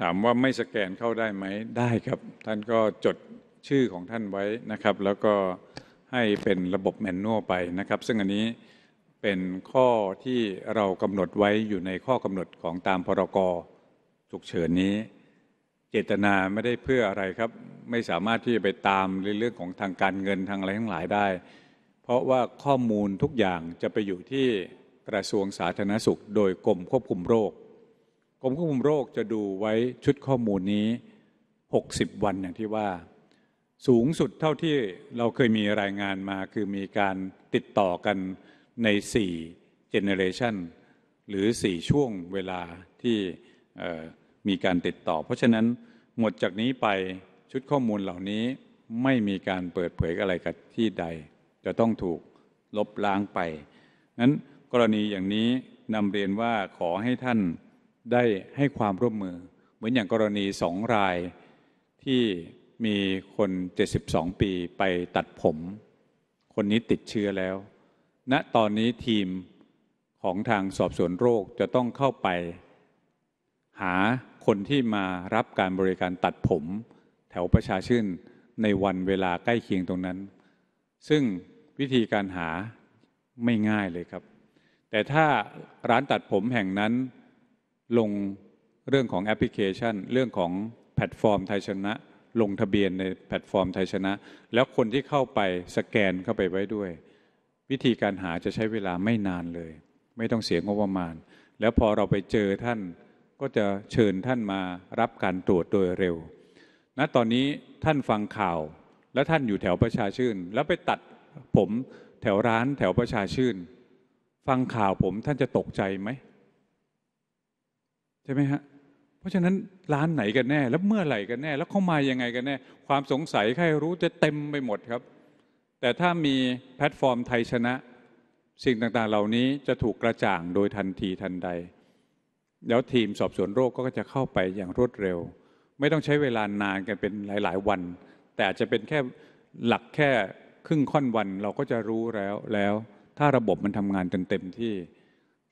ถามว่าไม่สแกนเข้าได้ไหมได้ครับ ท่านก็จดชื่อของท่านไว้นะครับแล้วก็ให้เป็นระบบแมนนวลไปนะครับซึ่งอันนี้เป็นข้อที่เรากำหนดไว้อยู่ในข้อกำหนดของตามพรกฉุกเฉินนี้ เจตนาไม่ได้เพื่ออะไรครับ ไม่สามารถที่จะไปตามในเรื่องของทางการเงินทางอะไรทั้งหลายได้ เพราะว่าข้อมูลทุกอย่างจะไปอยู่ที่กระทรวงสาธารณสุขโดยกรมควบคุมโรคกรมควบคุมโรคจะดูไว้ชุดข้อมูลนี้ 60 วันอย่างที่ว่า สูงสุดเท่าที่เราเคยมีรายงานมา คือมีการติดต่อกันใน 4 generation หรือ 4 ช่วงเวลาที่มีการติดต่อ เพราะฉะนั้นหมดจากนี้ไปชุดข้อมูลเหล่านี้ไม่มีการเปิดเผยอะไรกับที่ใด จะต้องถูกลบล้างไปนั้นกรณีอย่างนี้นำเรียนว่าขอให้ท่านได้ให้ความร่วมมือ เหมือนอย่างกรณีสองราย ที่มีคน 72 ปีไปตัดผม คนนี้ติดเชื้อแล้วณนะตอนนี้ทีมของทางสอบสวนโรคจะต้องเข้าไป หาคนที่มารับการบริการตัดผม แถวประชาชื่นในวันเวลาใกล้เคียงตรงนั้น ซึ่งวิธีการหาไม่ง่ายเลยครับ แต่ถ้าร้านตัดผมแห่งนั้นลงเรื่องของแอปพลิเคชัน เรื่องของแพลตฟอร์มไทยชนะ ลงทะเบียนในแพลตฟอร์มไทยชนะ แล้วคนที่เข้าไปสแกนเข้าไปไว้ด้วย วิธีการหาจะใช้เวลาไม่นานเลย ไม่ต้องเสียงบประมาณ แล้วพอเราไปเจอท่านก็จะเชิญท่านมารับการตรวจโดยเร็วณนะตอนนี้ท่านฟังข่าวแล้วท่านอยู่แถวประชาชื่น แล้วไปตัดผม แถวร้านแถวประชาชื่น ฟังข่าวผมท่านจะตกใจไหมช่ไหมฮะ เพราะฉะนั้นร้านไหนกันแน่ แล้วเมื่อไหร่กันแน่ แล้วเข้ามายังไงกันแน่ ความสงสัยใครรู้จะเต็มไปหมดครับ แต่ถ้ามีแพลตฟอร์มไทยชนะ สิ่งต่างๆ เหล่านี้จะถูกกระจ่างโดยทันทีทันใด แล้วทีมสอบสวนโรคก็จะเข้าไปอย่างรวดเร็ว ไม่ต้องใช้เวลานานกันเป็นหลายๆวัน แต่อาจจะเป็นแค่หลักแค่ครึ่งค่อนวันเราก็จะรู้แล้ว แล้ว ถ้าระบบมันทำงานจนเต็มที่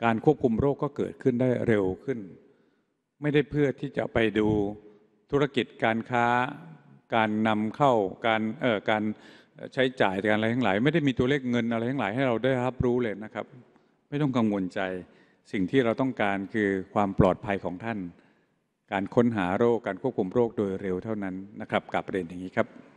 การควบคุมโรคก็เกิดขึ้นได้เร็วขึ้นไม่ได้เพื่อที่จะไปดูธุรกิจการค้า การนำเข้า การเอ่อการใช้จ่ายการอะไรทั้งหลายไม่ได้มีตัวเลขเงินอะไรทั้งหลายให้เราได้รับรู้เลยนะครับ ไม่ต้องกังวลใจสิ่งที่เราต้องการคือความปลอดภัยของท่าน การค้นหาโรคการควบคุมโรคโดยเร็วเท่านั้นนะครับ กับประเด็นอย่างนี้ครับ